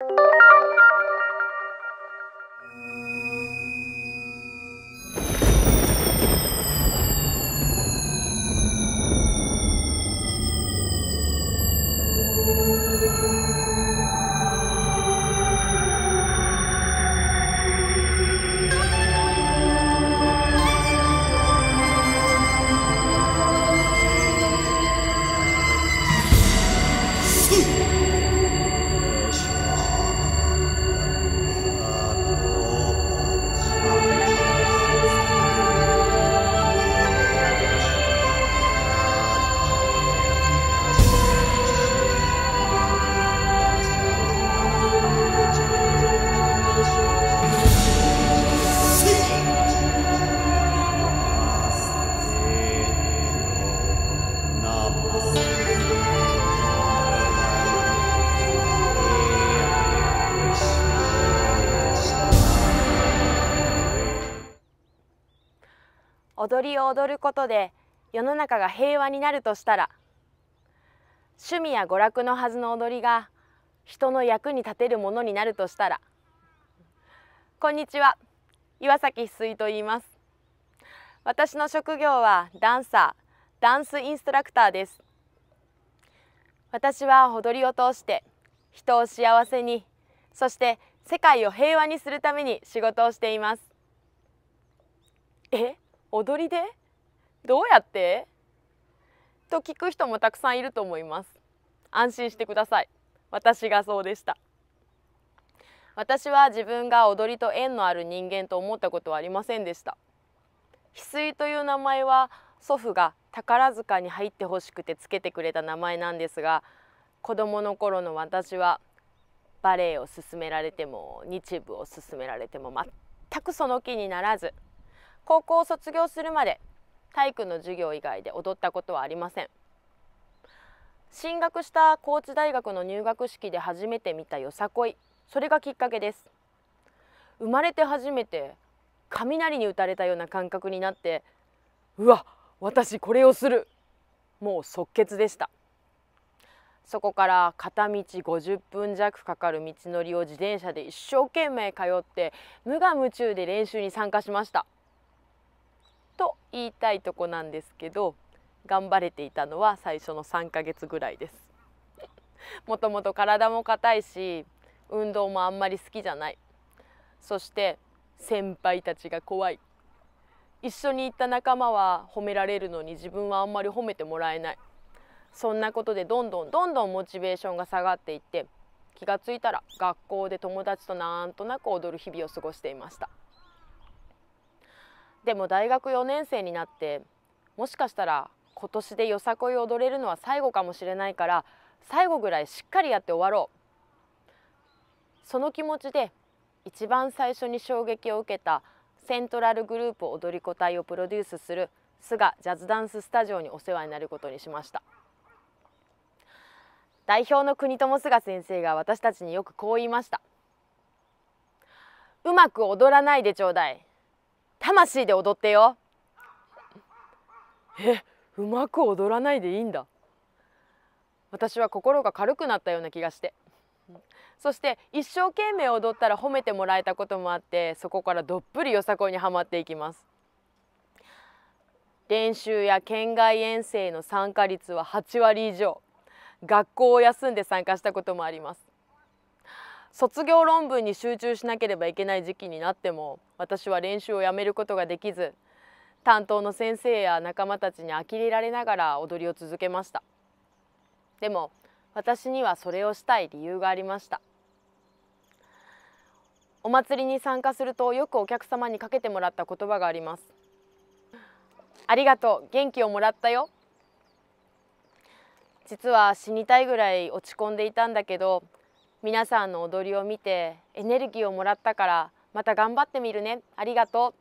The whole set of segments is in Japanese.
you 踊りを踊ることで世の中が平和になるとしたら趣味や娯楽のはずの踊りが人の役に立てるものになるとしたらこんにちは岩崎翡翠と言います私の職業はダンサーダンスインストラクターです私は踊りを通して人を幸せにそして世界を平和にするために仕事をしていますえ踊りでどうやってと聞く人もたくさんいると思います安心してください私がそうでした私は自分が踊りと縁のある人間と思ったことはありませんでした翡翠という名前は祖父が宝塚に入ってほしくてつけてくれた名前なんですが子供の頃の私はバレエを勧められても日舞を勧められても全くその気にならず高校を卒業するまで体育の授業以外で踊ったことはありません進学した高知大学の入学式で初めて見たよさこいそれがきっかけです生まれて初めて雷に打たれたような感覚になってうわ私これをするもう即決でしたそこから片道50分弱かかる道のりを自転車で一生懸命通って無我夢中で練習に参加しましたと言いたいとこなんですけど頑張れていたのは最初の3ヶ月ぐらいですもともと体も硬いし運動もあんまり好きじゃないそして先輩たちが怖い一緒に行った仲間は褒められるのに自分はあんまり褒めてもらえないそんなことでどんどんどんどんモチベーションが下がっていって気がついたら学校で友達となんとなく踊る日々を過ごしていましたでも大学4年生になってもしかしたら今年でよさこい踊れるのは最後かもしれないから最後ぐらいしっかりやって終わろうその気持ちで一番最初に衝撃を受けたセントラルグループ踊り子隊をプロデュースする菅ジャズダンススタジオにお世話になることにしました代表の国友菅先生が私たちによくこう言いましたうまく踊らないでちょうだい魂で踊ってよえうまく踊らないでいいんだ私は心が軽くなったような気がしてそして一生懸命踊ったら褒めてもらえたこともあってそこからどっぷりよさこいにはまっていきます練習や県外遠征の参加率は8割以上学校を休んで参加したこともあります卒業論文に集中しなければいけない時期になっても私は練習をやめることができず担当の先生や仲間たちに呆れられながら踊りを続けましたでも私にはそれをしたい理由がありましたお祭りに参加するとよくお客様にかけてもらった言葉がありますありがとう元気をもらったよ実は死にたいぐらい落ち込んでいたんだけど皆さんの踊りを見てエネルギーをもらったからまた頑張ってみるねありがと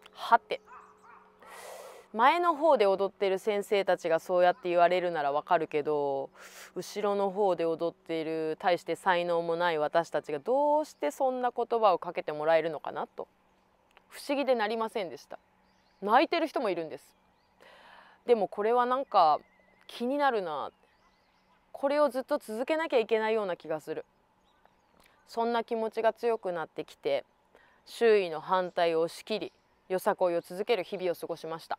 うはて前の方で踊ってる先生たちがそうやって言われるならわかるけど後ろの方で踊っている対して才能もない私たちがどうしてそんな言葉をかけてもらえるのかなと不思議でなりませんでした泣いてる人もいるんですでもこれはなんか気になるなこれをずっと続けなきゃいけないような気がするそんな気持ちが強くなってきて周囲の反対を押し切りよさこいを続ける日々を過ごしました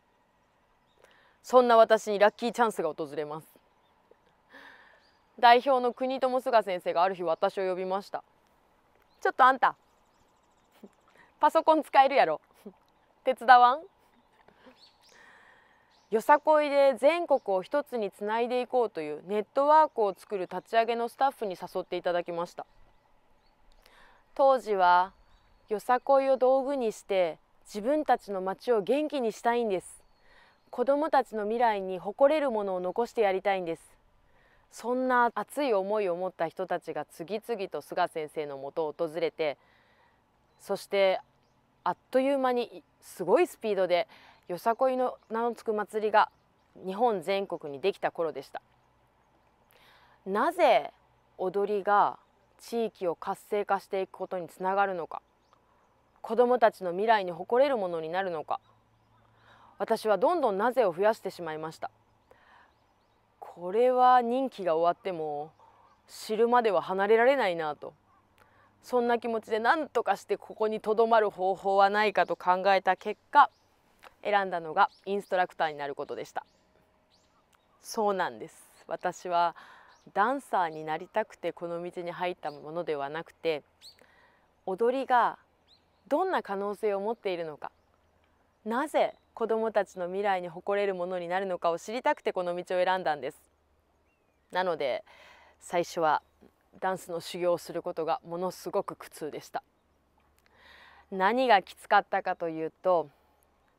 そんな私にラッキーチャンスが訪れます代表の国友菅先生がある日私を呼びましたちょっとあんたパソコン使えるやろ手伝わんよさこいで全国を一つにつないでいこうというネットワークを作る立ち上げのスタッフに誘っていただきました当時はよさこいを道具にして自分たちの町を元気にしたいんです子どもたちの未来に誇れるものを残してやりたいんですそんな熱い思いを持った人たちが次々と菅先生のもとを訪れてそしてあっという間にすごいスピードでよさこいの名のつく祭りが日本全国にできた頃でしたなぜ踊りが地域を活性化していくことにつながるのか子どもたちの未来に誇れるものになるのか私はどんどんなぜを増やしてしまいましたこれは任期が終わっても知るまでは離れられないなとそんな気持ちで何とかしてここにとどまる方法はないかと考えた結果選んだのがインストラクターになることでしたそうなんです私はダンサーになりたくてこの道に入ったものではなくて踊りがどんな可能性を持っているのかなぜ子どもたちの未来に誇れるものになるのかを知りたくてこの道を選んだんですなので最初はダンスの修行をすることがものすごく苦痛でした何がきつかったかというと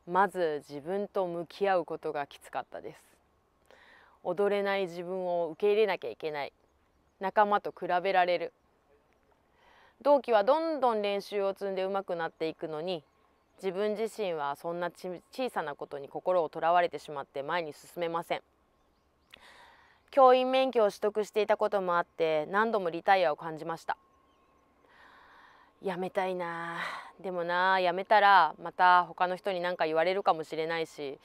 まず自分と向き合うことがきつかったです踊れない自分を受け入れなきゃいけない仲間と比べられる同期はどんどん練習を積んで上手くなっていくのに自分自身はそんな小さなことに心をとらわれてしまって前に進めません教員免許を取得していたこともあって何度もリタイアを感じましたやめたいなでもなやめたらまた他の人に何か言われるかもしれないし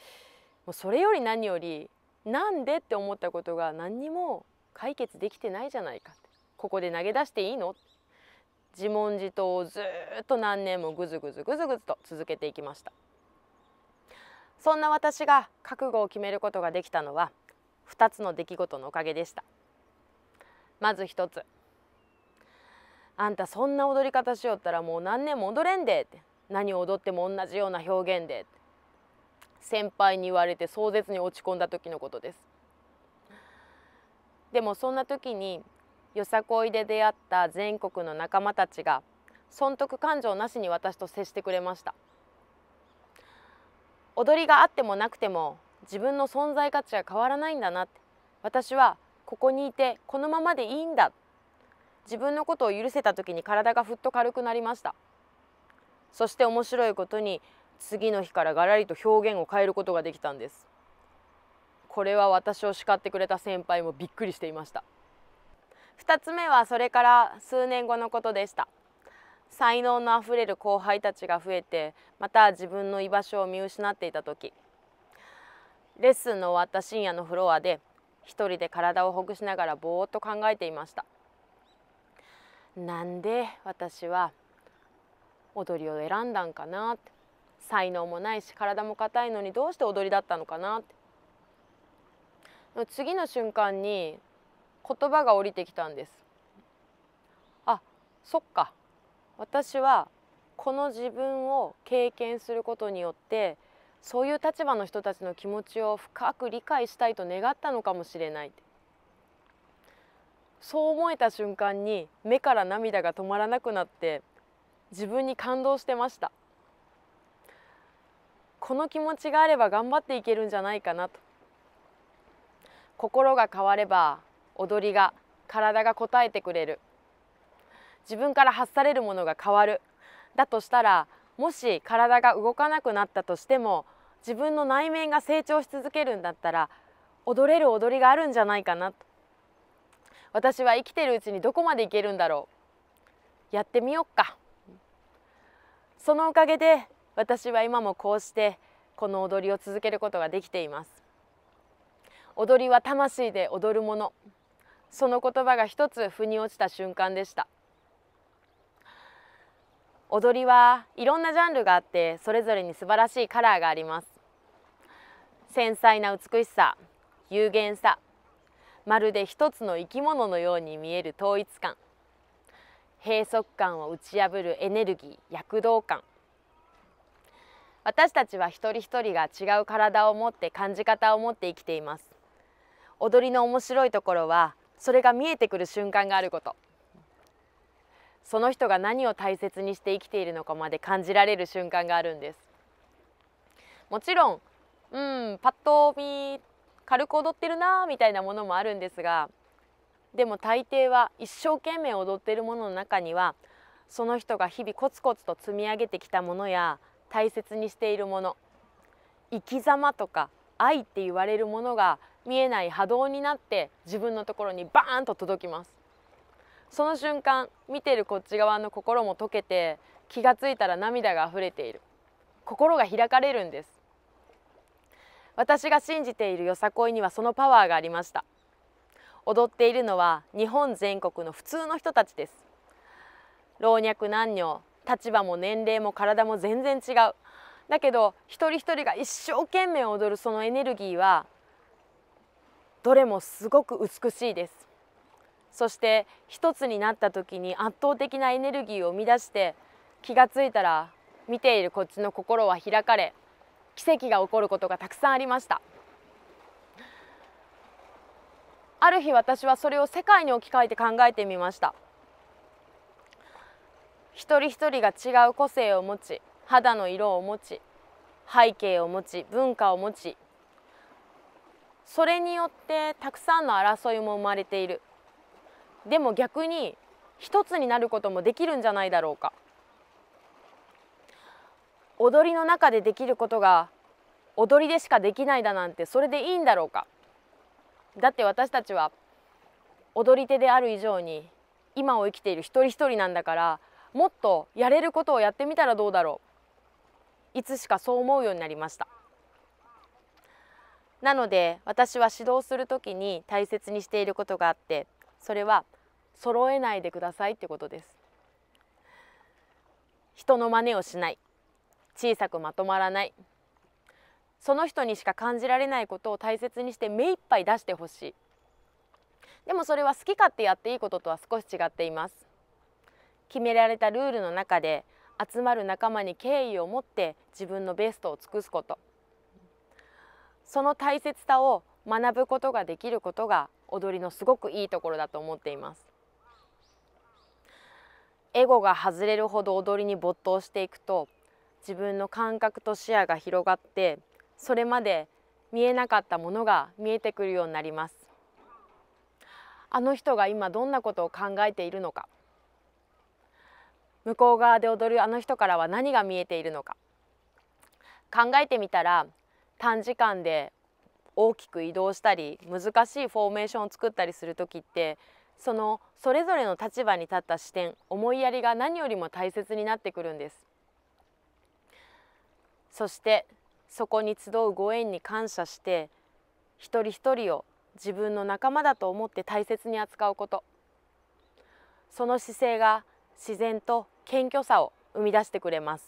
もうそれより何よりなんでって思ったことが何にも解決できてないじゃないかここで投げ出していいの自問自答をずっと何年もぐずぐずぐずぐずと続けていきましたそんな私が覚悟を決めることができたのは2つの出来事のおかげでしたまず1つあんたそんな踊り方しよったらもう何年も踊れんでって何を踊っても同じような表現でって先輩に言われて壮絶に落ち込んだ時のことですでもそんな時によさこいで出会った全国の仲間たちが損得感情なしに私と接してくれました踊りがあってもなくても自分の存在価値は変わらないんだなって私はここにいてこのままでいいんだって自分のことを許せた時に体がふっと軽くなりましたそして面白いことに次の日からがらりと表現を変えることができたんですこれは私を叱ってくれた先輩もびっくりしていました2つ目はそれから数年後のことでした才能のあふれる後輩たちが増えてまた自分の居場所を見失っていた時レッスンの終わった深夜のフロアで一人で体をほぐしながらぼーっと考えていましたなんで私は踊りを選んだんかなって才能もないし体も硬いのにどうして踊りだったのかなって次の瞬間に言葉が降りてきたんですあそっか私はこの自分を経験することによってそういう立場の人たちの気持ちを深く理解したいと願ったのかもしれないってそう思えた瞬間に目から涙が止まらなくなって自分に感動してましたこの気持ちがあれば頑張っていけるんじゃないかなと心が変われば踊りが体が応えてくれる自分から発されるものが変わるだとしたらもし体が動かなくなったとしても自分の内面が成長し続けるんだったら踊れる踊りがあるんじゃないかなと私は生きてるうちにどこまでいけるんだろうやってみよっかそのおかげで私は今もこうしてこの踊りを続けることができています踊りは魂で踊るものその言葉が一つ腑に落ちた瞬間でした踊りはいろんなジャンルがあってそれぞれに素晴らしいカラーがあります繊細な美しさ有限さまるで一つの生き物のように見える統一感閉塞感を打ち破るエネルギー躍動感私たちは一人一人が違う体を持って感じ方を持って生きています踊りの面白いところはそれが見えてくる瞬間があることその人が何を大切にして生きているのかまで感じられる瞬間があるんですもちろんうんパッと見軽く踊ってるなみたいなものもあるんですがでも大抵は一生懸命踊ってるものの中にはその人が日々コツコツと積み上げてきたものや大切にしているもの生き様とか愛って言われるものが見えない波動になって自分のところにバーンと届きますその瞬間見てるこっち側の心も溶けて気がついたら涙が溢れている心が開かれるんです私が信じているよさこいにはそのパワーがありました踊っているのは日本全国の普通の人たちです老若男女立場も年齢も体も全然違うだけど一人一人が一生懸命踊るそのエネルギーはどれもすごく美しいですそして一つになった時に圧倒的なエネルギーを生み出して気が付いたら見ているこっちの心は開かれ奇跡が起こることがたくさんありましたある日私はそれを世界に置き換えて考えてみました一人一人が違う個性を持ち肌の色を持ち背景を持ち文化を持ちそれによってたくさんの争いも生まれているでも逆に一つになることもできるんじゃないだろうか踊りの中でできることが踊りでしかできないだなんてそれでいいんだろうかだって私たちは踊り手である以上に今を生きている一人一人なんだからもっとやれることをやってみたらどうだろういつしかそう思うようになりましたなので私は指導する時に大切にしていることがあってそれは揃えないでくださいってことです人の真似をしない小さくまとまらないその人にしか感じられないことを大切にして目いっぱい出してほしいでもそれは好き勝手やっていいこととは少し違っています決められたルールの中で集まる仲間に敬意を持って自分のベストを尽くすことその大切さを学ぶことができることが踊りのすごくいいところだと思っていますエゴが外れるほど踊りに没頭していくと自分の感覚と視野が広がってそれまで見えなかったものが見えてくるようになりますあの人が今どんなことを考えているのか向こう側で踊るあの人からは何が見えているのか考えてみたら短時間で大きく移動したり難しいフォーメーションを作ったりする時ってそのそれぞれの立場に立った視点思いやりが何よりも大切になってくるんですそしてそこに集うご縁に感謝して一人一人を自分の仲間だと思って大切に扱うことその姿勢が自然と謙虚さを生み出してくれます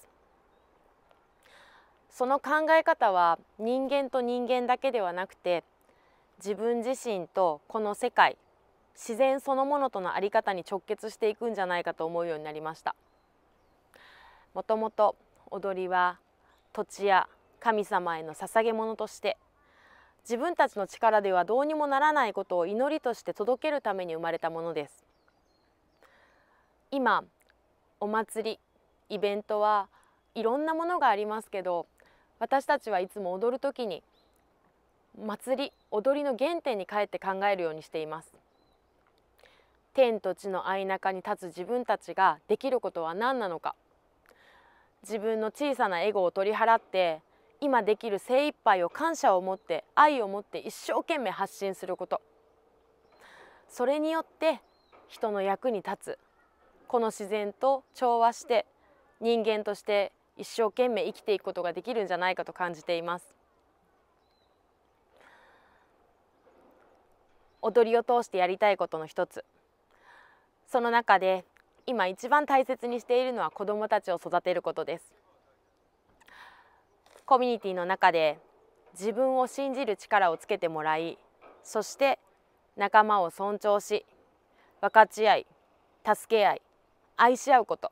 その考え方は人間と人間だけではなくて自分自身とこの世界自然そのものとの在り方に直結していくんじゃないかと思うようになりましたもともと踊りは土地や神様への捧げ物として自分たちの力ではどうにもならないことを祈りとして届けるために生まれたものです今お祭りイベントはいろんなものがありますけど私たちはいつも踊る時に祭り踊りの原点に帰って考えるようにしています天と地の相中に立つ自分たちができることは何なのか自分の小さなエゴを取り払って今できる精一杯を感謝を持って愛を持って一生懸命発信することそれによって人の役に立つこの自然と調和して人間として一生懸命生きていくことができるんじゃないかと感じています踊りを通してやりたいことの一つその中で今一番大切にしているのは子どもたちを育てることですコミュニティの中で自分を信じる力をつけてもらいそして仲間を尊重し分かち合い助け合い愛し合うこと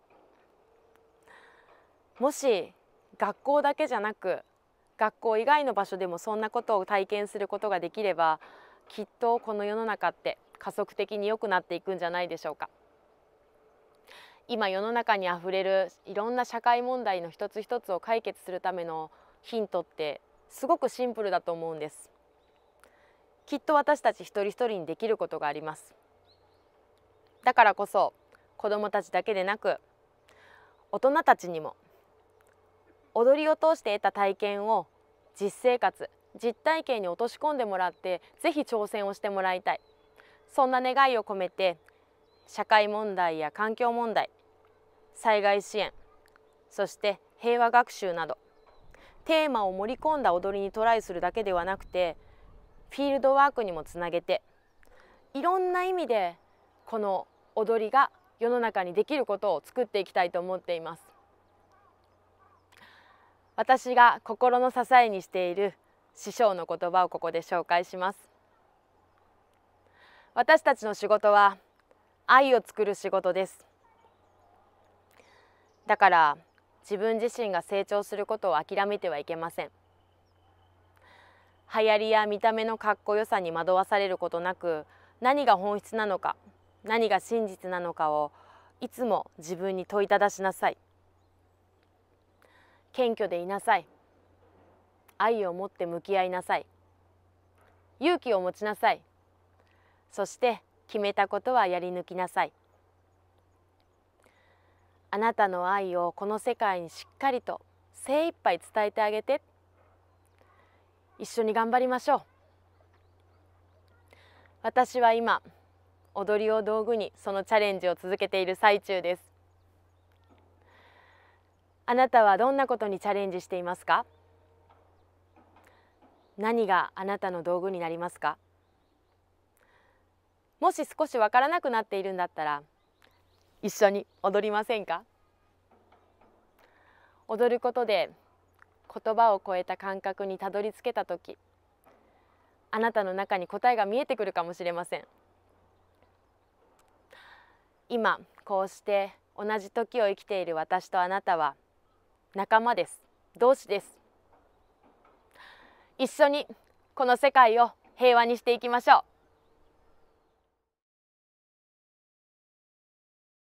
もし学校だけじゃなく学校以外の場所でもそんなことを体験することができればきっとこの世の中って加速的に良くなっていくんじゃないでしょうか。今世の中にあふれるいろんな社会問題の一つ一つを解決するためのヒントってすごくシンプルだと思うんですきっと私たち一人一人にできることがありますだからこそ子どもたちだけでなく大人たちにも踊りを通して得た体験を実生活実体験に落とし込んでもらってぜひ挑戦をしてもらいたいそんな願いを込めて社会問題や環境問題災害支援そして平和学習などテーマを盛り込んだ踊りにトライするだけではなくてフィールドワークにもつなげていろんな意味でこの踊りが世の中にできることを作っていきたいと思っています私が心の支えにしている師匠の言葉をここで紹介します私たちの仕事は愛を作る仕事ですだから自分自身が成長することを諦めてはいけません流行りや見た目のかっこよさに惑わされることなく何が本質なのか何が真実なのかをいつも自分に問いただしなさい謙虚でいなさい愛を持って向き合いなさい勇気を持ちなさいそして決めたことはやり抜きなさい。あなたの愛をこの世界にしっかりと精一杯伝えてあげて一緒に頑張りましょう私は今踊りを道具にそのチャレンジを続けている最中ですあなたはどんなことにチャレンジしていますか何があなたの道具になりますかもし少しわからなくなっているんだったら一緒に踊りませんか踊ることで言葉を超えた感覚にたどり着けた時あなたの中に答えが見えてくるかもしれません今こうして同じ時を生きている私とあなたは仲間です同志です一緒にこの世界を平和にしていきましょう